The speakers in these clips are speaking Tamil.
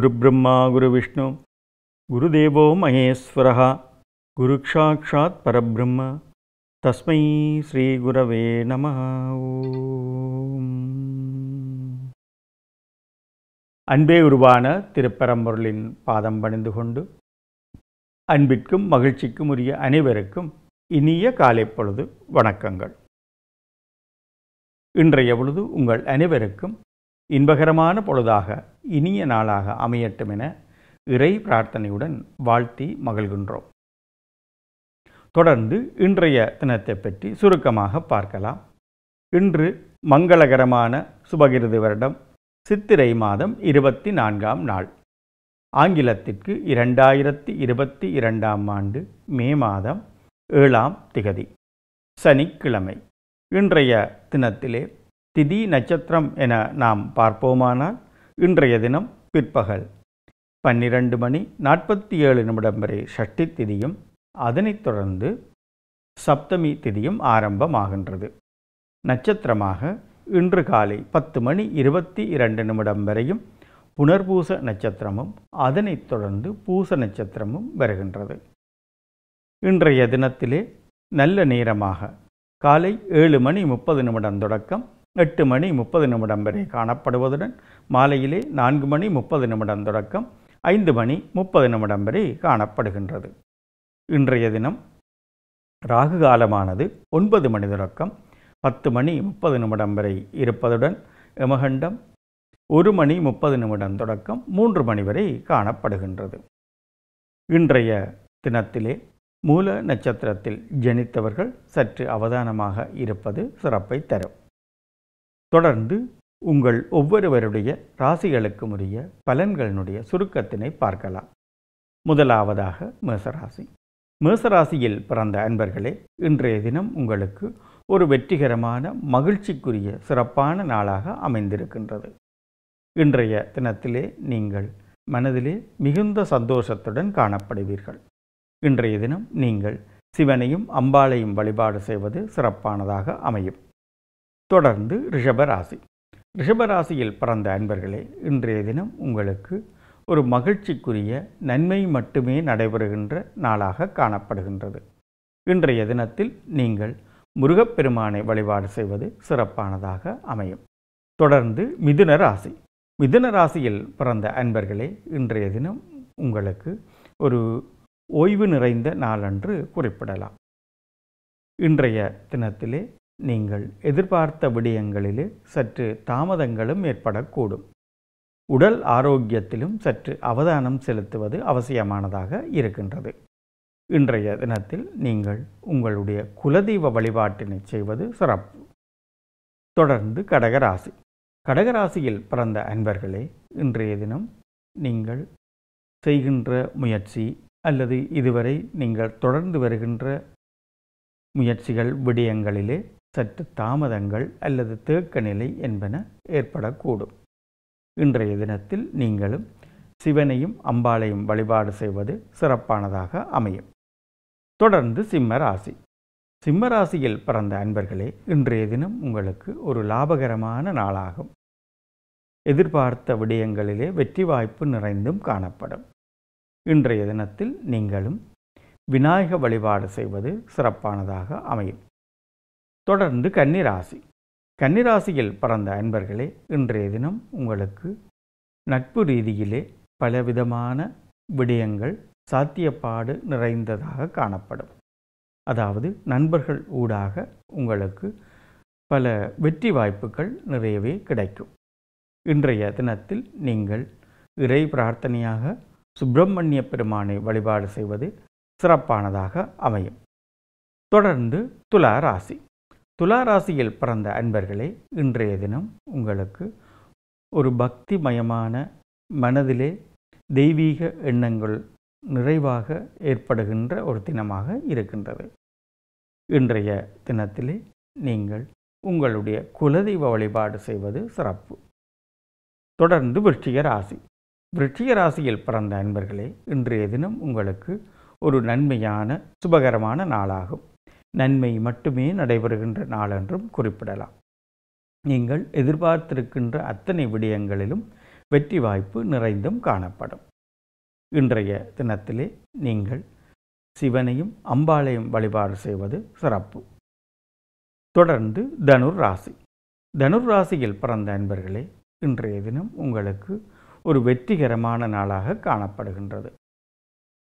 குரு பிரம்மா गुरुब्रह्मा गुरुविष्णु गुरुदेवो महेश्वरः பரபிரம்ம தஸ்மை ஸ்ரீ श्रीगुरवे நம அன்பே உருவான திருப்பரம்பொருளின் பாதம் பணிந்து கொண்டு அன்பிற்கும் மகிழ்ச்சிக்கும் உரிய அனைவருக்கும் இனிய காலை பொழுது வணக்கங்கள் இன்றைய பொழுது உங்கள் அனைவருக்கும் இன்பகரமான பொழுதாக இனிய நாளாக அமையட்டும் என இறை பிரார்த்தனையுடன் வாழ்த்தி மகிழ்கின்றோம் தொடர்ந்து இன்றைய தினத்தை பற்றி சுருக்கமாக பார்க்கலாம் இன்று மங்களகரமான சுபகிருது வருடம் சித்திரை மாதம் இருபத்தி நான்காம் நாள் ஆங்கிலத்திற்கு இரண்டாயிரத்தி இருபத்தி இரண்டாம் ஆண்டு மே மாதம் ஏழாம் திகதி சனிக்கிழமை இன்றைய தினத்திலே திதி நட்சத்திரம் என நாம் பார்ப்போமானால் இன்றைய தினம் பிற்பகல் பன்னிரண்டு மணி நாற்பத்தி ஏழு நிமிடம் வரை ஷஷ்டி திதியும் அதனைத் தொடர்ந்து சப்தமி திதியும் ஆரம்பமாகின்றது நட்சத்திரமாக இன்று காலை பத்து மணி இருபத்தி இரண்டு நிமிடம் வரையும் புனர்பூச நட்சத்திரமும் அதனைத் தொடர்ந்து பூச நட்சத்திரமும் வருகின்றது இன்றைய தினத்திலே நல்ல நேரமாக காலை ஏழு மணி முப்பது நிமிடம் தொடக்கம் எட்டு மணி முப்பது நிமிடம் வரை காணப்படுவதுடன் மாலையிலே நான்கு மணி முப்பது நிமிடம் தொடக்கம் ஐந்து மணி முப்பது நிமிடம் வரை காணப்படுகின்றது இன்றைய தினம் ராகு காலமானது ஒன்பது மணி தொடக்கம் பத்து மணி முப்பது நிமிடம் வரை இருப்பதுடன் எமகண்டம் ஒரு மணி முப்பது நிமிடம் தொடக்கம் மூன்று மணி வரை காணப்படுகின்றது இன்றைய தினத்திலே மூல நட்சத்திரத்தில் ஜனித்தவர்கள் சற்று அவதானமாக இருப்பது சிறப்பை தரும் தொடர்ந்து உங்கள் ஒவ்வொருவருடைய ராசிகளுக்கும் உரிய பலன்களினுடைய சுருக்கத்தினை பார்க்கலாம் முதலாவதாக மேசராசி மேசராசியில் பிறந்த அன்பர்களே இன்றைய தினம் உங்களுக்கு ஒரு வெற்றிகரமான மகிழ்ச்சிக்குரிய சிறப்பான நாளாக அமைந்திருக்கின்றது இன்றைய தினத்திலே நீங்கள் மனதிலே மிகுந்த சந்தோஷத்துடன் காணப்படுவீர்கள் இன்றைய தினம் நீங்கள் சிவனையும் அம்பாளையும் வழிபாடு செய்வது சிறப்பானதாக அமையும் தொடர்ந்து ரிஷபராசி ரிஷபராசியில் பிறந்த அன்பர்களே இன்றைய தினம் உங்களுக்கு ஒரு மகிழ்ச்சிக்குரிய நன்மை மட்டுமே நடைபெறுகின்ற நாளாக காணப்படுகின்றது இன்றைய தினத்தில் நீங்கள் முருகப்பெருமானை வழிபாடு செய்வது சிறப்பானதாக அமையும் தொடர்ந்து மிதுன ராசி மிதுன ராசியில் பிறந்த அன்பர்களே இன்றைய தினம் உங்களுக்கு ஒரு ஓய்வு நிறைந்த நாளன்று குறிப்பிடலாம் இன்றைய தினத்திலே நீங்கள் எதிர்பார்த்த விடயங்களிலே சற்று தாமதங்களும் ஏற்படக்கூடும் உடல் ஆரோக்கியத்திலும் சற்று அவதானம் செலுத்துவது அவசியமானதாக இருக்கின்றது இன்றைய தினத்தில் நீங்கள் உங்களுடைய குலதெய்வ வழிபாட்டினை செய்வது சிறப்பு தொடர்ந்து கடகராசி கடகராசியில் பிறந்த அன்பர்களே இன்றைய தினம் நீங்கள் செய்கின்ற முயற்சி அல்லது இதுவரை நீங்கள் தொடர்ந்து வருகின்ற முயற்சிகள் விடயங்களிலே சற்று தாமதங்கள் அல்லது தேக்க நிலை என்பன ஏற்படக்கூடும் இன்றைய தினத்தில் நீங்களும் சிவனையும் அம்பாளையும் வழிபாடு செய்வது சிறப்பானதாக அமையும் தொடர்ந்து சிம்ம ராசி சிம்ம ராசியில் பிறந்த அன்பர்களே இன்றைய தினம் உங்களுக்கு ஒரு லாபகரமான நாளாகும் எதிர்பார்த்த விடயங்களிலே வெற்றி வாய்ப்பு நிறைந்தும் காணப்படும் இன்றைய தினத்தில் நீங்களும் விநாயக வழிபாடு செய்வது சிறப்பானதாக அமையும் தொடர்ந்து கன்னிராசி கன்னிராசியில் பிறந்த அன்பர்களே இன்றைய தினம் உங்களுக்கு நட்பு ரீதியிலே பலவிதமான விடயங்கள் சாத்தியப்பாடு நிறைந்ததாக காணப்படும் அதாவது நண்பர்கள் ஊடாக உங்களுக்கு பல வெற்றி வாய்ப்புகள் நிறையவே கிடைக்கும் இன்றைய தினத்தில் நீங்கள் இறை பிரார்த்தனையாக சுப்பிரமணிய பெருமானை வழிபாடு செய்வது சிறப்பானதாக அமையும் தொடர்ந்து துலா ராசி துளாராசியில் பிறந்த அன்பர்களே இன்றைய தினம் உங்களுக்கு ஒரு பக்திமயமான மனதிலே தெய்வீக எண்ணங்கள் நிறைவாக ஏற்படுகின்ற ஒரு தினமாக இருக்கின்றது இன்றைய தினத்திலே நீங்கள் உங்களுடைய குலதெய்வ வழிபாடு செய்வது சிறப்பு தொடர்ந்து விருட்சிக ராசி விருட்சிக ராசியில் பிறந்த அன்பர்களே இன்றைய தினம் உங்களுக்கு ஒரு நன்மையான சுபகரமான நாளாகும் நன்மை மட்டுமே நடைபெறுகின்ற நாளென்றும் குறிப்பிடலாம் நீங்கள் எதிர்பார்த்திருக்கின்ற அத்தனை விடயங்களிலும் வெற்றி வாய்ப்பு நிறைந்தும் காணப்படும் இன்றைய தினத்திலே நீங்கள் சிவனையும் அம்பாளையும் வழிபாடு செய்வது சிறப்பு தொடர்ந்து தனுர் ராசி தனுர் ராசியில் பிறந்த அன்பர்களே இன்றைய தினம் உங்களுக்கு ஒரு வெற்றிகரமான நாளாக காணப்படுகின்றது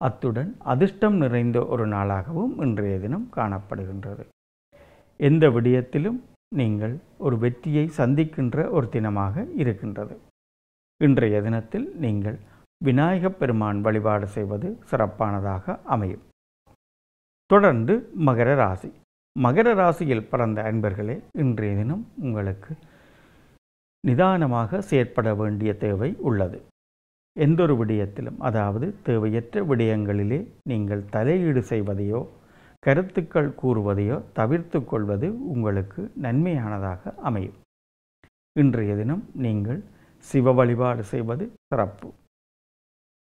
அத்துடன் அதிர்ஷ்டம் நிறைந்த ஒரு நாளாகவும் இன்றைய தினம் காணப்படுகின்றது எந்த விடயத்திலும் நீங்கள் ஒரு வெற்றியை சந்திக்கின்ற ஒரு தினமாக இருக்கின்றது இன்றைய தினத்தில் நீங்கள் விநாயகப் பெருமான் வழிபாடு செய்வது சிறப்பானதாக அமையும் தொடர்ந்து மகர ராசி மகர ராசியில் பிறந்த அன்பர்களே இன்றைய தினம் உங்களுக்கு நிதானமாக செயற்பட வேண்டிய தேவை உள்ளது எந்தொரு விடயத்திலும் அதாவது தேவையற்ற விடயங்களிலே நீங்கள் தலையீடு செய்வதையோ கருத்துக்கள் கூறுவதையோ தவிர்த்து கொள்வது உங்களுக்கு நன்மையானதாக அமையும் இன்றைய தினம் நீங்கள் சிவ வழிபாடு செய்வது சிறப்பு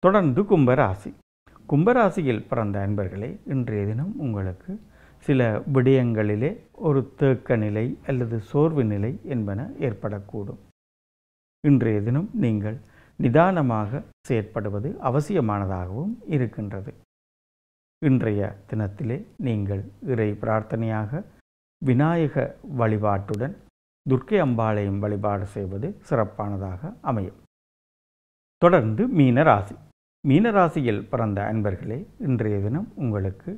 தொடர்ந்து கும்பராசி கும்பராசியில் பிறந்த அன்பர்களே இன்றைய தினம் உங்களுக்கு சில விடயங்களிலே ஒரு தேக்க நிலை அல்லது சோர்வு நிலை என்பன ஏற்படக்கூடும் இன்றைய தினம் நீங்கள் நிதானமாக செயற்படுவது அவசியமானதாகவும் இருக்கின்றது இன்றைய தினத்திலே நீங்கள் இறை பிரார்த்தனையாக விநாயக வழிபாட்டுடன் துர்க்கை அம்பாளையும் வழிபாடு செய்வது சிறப்பானதாக அமையும் தொடர்ந்து மீனராசி மீனராசியில் பிறந்த அன்பர்களே இன்றைய தினம் உங்களுக்கு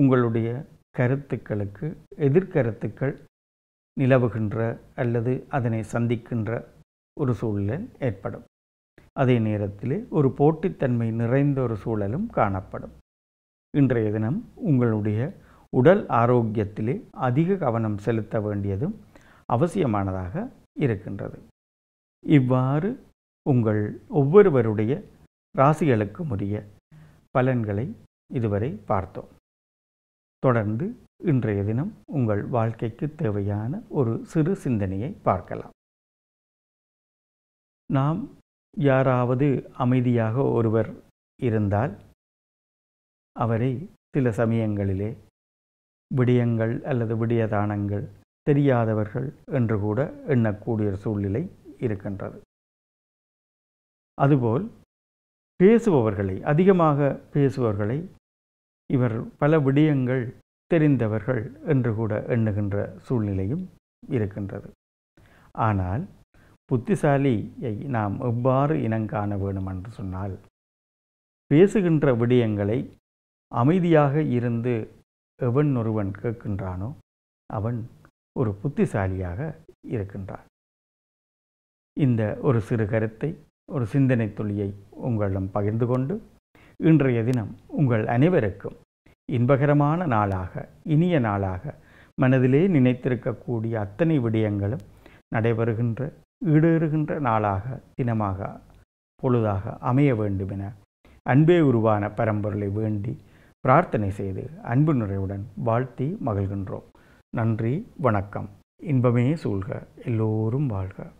உங்களுடைய கருத்துக்களுக்கு எதிர்கருத்துக்கள் நிலவுகின்ற அல்லது அதனை சந்திக்கின்ற ஒரு சூழல் ஏற்படும் அதே நேரத்தில் ஒரு போட்டித்தன்மை நிறைந்த ஒரு சூழலும் காணப்படும் இன்றைய தினம் உங்களுடைய உடல் ஆரோக்கியத்திலே அதிக கவனம் செலுத்த வேண்டியதும் அவசியமானதாக இருக்கின்றது இவ்வாறு உங்கள் ஒவ்வொருவருடைய ராசிகளுக்கும் உரிய பலன்களை இதுவரை பார்த்தோம் தொடர்ந்து இன்றைய தினம் உங்கள் வாழ்க்கைக்கு தேவையான ஒரு சிறு சிந்தனையை பார்க்கலாம் நாம் யாராவது அமைதியாக ஒருவர் இருந்தால் அவரை சில சமயங்களிலே விடயங்கள் அல்லது விடியதானங்கள் தெரியாதவர்கள் என்று கூட எண்ணக்கூடிய சூழ்நிலை இருக்கின்றது அதுபோல் பேசுபவர்களை அதிகமாக பேசுபவர்களை இவர் பல விடயங்கள் தெரிந்தவர்கள் என்று கூட எண்ணுகின்ற சூழ்நிலையும் இருக்கின்றது ஆனால் புத்திசாலியை நாம் எவ்வாறு இனங்காண வேணும் என்று சொன்னால் பேசுகின்ற விடயங்களை அமைதியாக இருந்து எவன் ஒருவன் கேட்கின்றானோ அவன் ஒரு புத்திசாலியாக இருக்கின்றான் இந்த ஒரு சிறு கருத்தை ஒரு சிந்தனை துளியை உங்களிடம் பகிர்ந்து கொண்டு இன்றைய தினம் உங்கள் அனைவருக்கும் இன்பகரமான நாளாக இனிய நாளாக மனதிலே நினைத்திருக்கக்கூடிய அத்தனை விடயங்களும் நடைபெறுகின்ற ஈடேறுகின்ற நாளாக தினமாக பொழுதாக அமைய வேண்டுமென அன்பே உருவான பரம்பொருளை வேண்டி பிரார்த்தனை செய்து அன்பு நிறைவுடன் வாழ்த்தி மகிழ்கின்றோம் நன்றி வணக்கம் இன்பமே சூழ்க எல்லோரும் வாழ்க